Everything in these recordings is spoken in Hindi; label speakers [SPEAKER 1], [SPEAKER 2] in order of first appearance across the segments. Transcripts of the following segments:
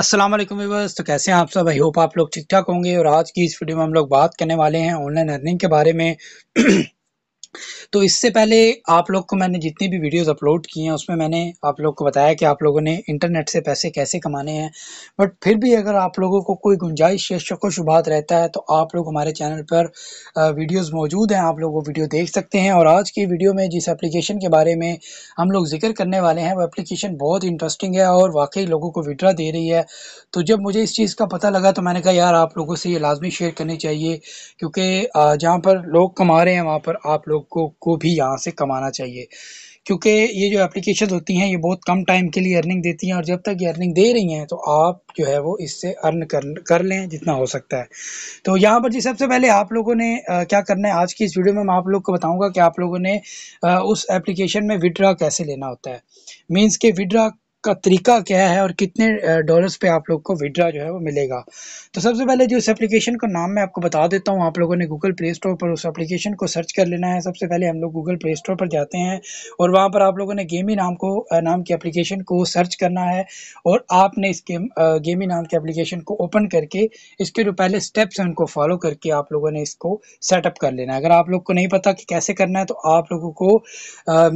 [SPEAKER 1] असलम तो कैसे हैं आप सब आई होप आप लोग ठीक ठाक होंगे और आज की इस वीडियो में हम लोग बात करने वाले हैं ऑनलाइन अर्निंग के बारे में तो इससे पहले आप लोग को मैंने जितनी भी वीडियोस अपलोड की हैं उसमें मैंने आप लोग को बताया कि आप लोगों ने इंटरनेट से पैसे कैसे कमाने हैं बट फिर भी अगर आप लोगों को कोई गुंजाइश या शको शुभात रहता है तो आप लोग हमारे चैनल पर वीडियोस मौजूद हैं आप लोग वो वीडियो देख सकते हैं और आज की वीडियो में जिस एप्लीकेशन के बारे में हम लोग जिक्र करने वाले हैं वो एप्लीकेशन बहुत इंटरेस्टिंग है और वाकई लोगों को विड्रा दे रही है तो जब मुझे इस चीज़ का पता लगा तो मैंने कहा यार आप लोगों से ये लाजमी शेयर करनी चाहिए क्योंकि जहाँ पर लोग कमा रहे हैं वहाँ पर आप लोग लोगों को भी यहाँ से कमाना चाहिए क्योंकि ये जो एप्लीकेशन होती हैं ये बहुत कम टाइम के लिए अर्निंग देती हैं और जब तक ये अर्निंग दे रही हैं तो आप जो है वो इससे अर्न कर कर लें जितना हो सकता है तो यहाँ पर जी सबसे पहले आप लोगों ने आ, क्या करना है आज की इस वीडियो में मैं आप लोग को बताऊँगा कि आप लोगों ने आ, उस एप्लीकेशन में विड्रा कैसे लेना होता है मीन्स के विड्रा का तरीका क्या है और कितने डॉलर्स पे आप लोग को विड्रा जो है वो मिलेगा तो सबसे पहले जो इस एप्लीकेशन का नाम मैं आपको बता देता हूँ आप लोगों ने गूगल प्ले स्टोर पर उस एप्लीकेशन को सर्च कर लेना है सबसे पहले हम लोग गूगल प्ले स्टोर पर जाते हैं और वहाँ पर आप लोगों ने गेमी नाम को नाम की एप्लीकेशन को सर्च करना है और आपने इस गेम गेमी नाम की एप्लीकेशन को ओपन करके इसके जो पहले स्टेप्स हैं उनको फॉलो करके आप लोगों ने इसको सेटअप कर लेना है अगर आप लोग को नहीं पता कि कैसे करना है तो आप लोगों को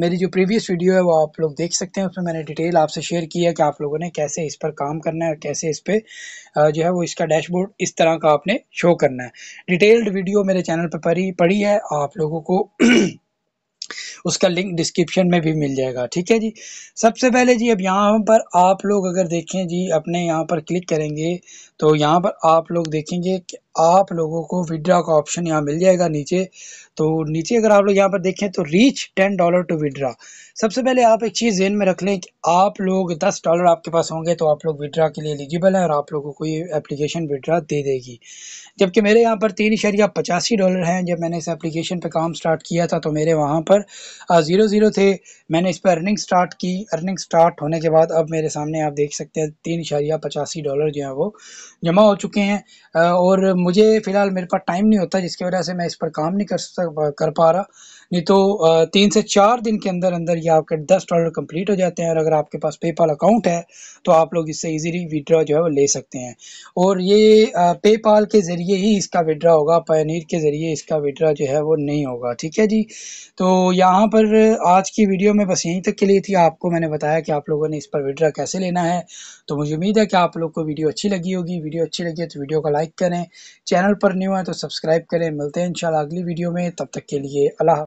[SPEAKER 1] मेरी जो प्रीवियस वीडियो है वो आप लोग देख सकते हैं उसमें मैंने डिटेल आपसे शेयर शेयर की है कि आप लोगों ने कैसे इस पर काम करना है कैसे इस पर जो है वो इसका डैशबोर्ड इस तरह का आपने शो करना है डिटेल्ड वीडियो मेरे चैनल पर पड़ी पड़ी है आप लोगों को उसका लिंक डिस्क्रिप्शन में भी मिल जाएगा ठीक है जी सबसे पहले जी अब यहाँ पर आप लोग अगर देखें जी अपने यहाँ पर क्लिक करेंगे तो यहाँ पर आप लोग देखेंगे कि आप लोगों को विड्रा का ऑप्शन यहाँ मिल जाएगा नीचे तो नीचे अगर आप लोग यहाँ पर देखें तो reach ten dollar to withdraw सबसे पहले आप एक चीज़ जेन में रख लें कि आप लोग दस डॉलर आपके पास होंगे तो आप लोग विड्रा के लिए एलिजिबल हैं और आप लोगों को ये एप्लीकेशन विड्रा दे देगी जबकि मेरे यहाँ पर तीन शरिया पचासी डॉलर हैं जब मैंने इस एप्लीकेशन पर काम स्टार्ट किया था तो मेरे वहाँ पर ज़ीरो ज़ीरो थे मैंने इस पर अर्निंग स्टार्ट की अर्निंग स्टार्ट होने के बाद अब मेरे सामने आप देख सकते हैं तीन शरिया पचासी डॉलर जो हैं वो जमा हो चुके हैं और मुझे फ़िलहाल मेरे पास टाइम नहीं होता जिसकी वजह से मैं इस पर काम नहीं कर सक कर पा रहा नहीं तो तीन से चार दिन के अंदर अंदर ये आपके दस डॉलर कंप्लीट हो जाते हैं और अगर आपके पास पेपाल अकाउंट है तो आप लोग इससे इजीली विड्रा जो है वो ले सकते हैं और ये पेपाल के ज़रिए ही इसका विड्रा होगा पायनीर के ज़रिए इसका विड्रा जो है वो नहीं होगा ठीक है जी तो यहाँ पर आज की वीडियो में बस यहीं तक के लिए थी आपको मैंने बताया कि आप लोगों ने इस पर विड्रा कैसे लेना है तो मुझे उम्मीद है कि आप लोग को वीडियो अच्छी लगी होगी वीडियो अच्छी लगी है तो वीडियो को लाइक करें चैनल पर न्यू है तो सब्सक्राइब करें मिलते हैं इन अगली वीडियो में तब तक के लिए अल्लाह